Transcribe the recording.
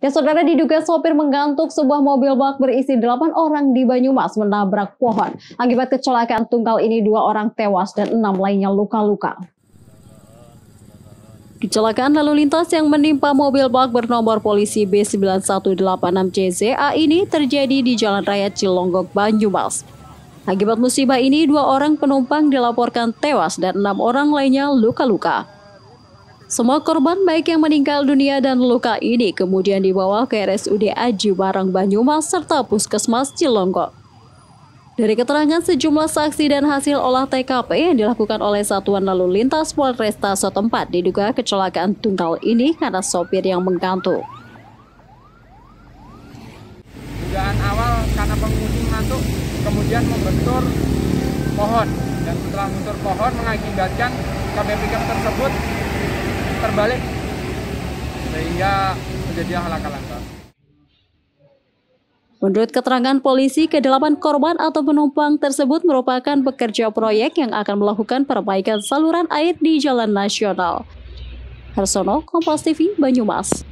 Dan saudara diduga sopir menggantuk sebuah mobil bak berisi 8 orang di Banyumas menabrak pohon. Akibat kecelakaan tunggal ini dua orang tewas dan enam lainnya luka-luka. Kecelakaan lalu lintas yang menimpa mobil bak bernomor polisi B9186CZA ini terjadi di Jalan Raya Cilonggok, Banyumas. Akibat musibah ini, dua orang penumpang dilaporkan tewas dan enam orang lainnya luka-luka. Semua korban baik yang meninggal dunia dan luka ini kemudian dibawa ke RSUD Aji Barang Banyumas serta Puskesmas Cilongkok. Dari keterangan sejumlah saksi dan hasil olah TKP yang dilakukan oleh Satuan Lalu Lintas Polresta setempat diduga kecelakaan tunggal ini karena sopir yang menggantung. Dugaan awal karena pengemudi mengantuk kemudian membentur pohon dan setelah membentur pohon mengakibatkan pickup tersebut terbalik sehingga terjadi halaka Menurut keterangan polisi, kedelapan korban atau penumpang tersebut merupakan pekerja proyek yang akan melakukan perbaikan saluran air di jalan nasional. Harsono, Kompas TV, Banyumas.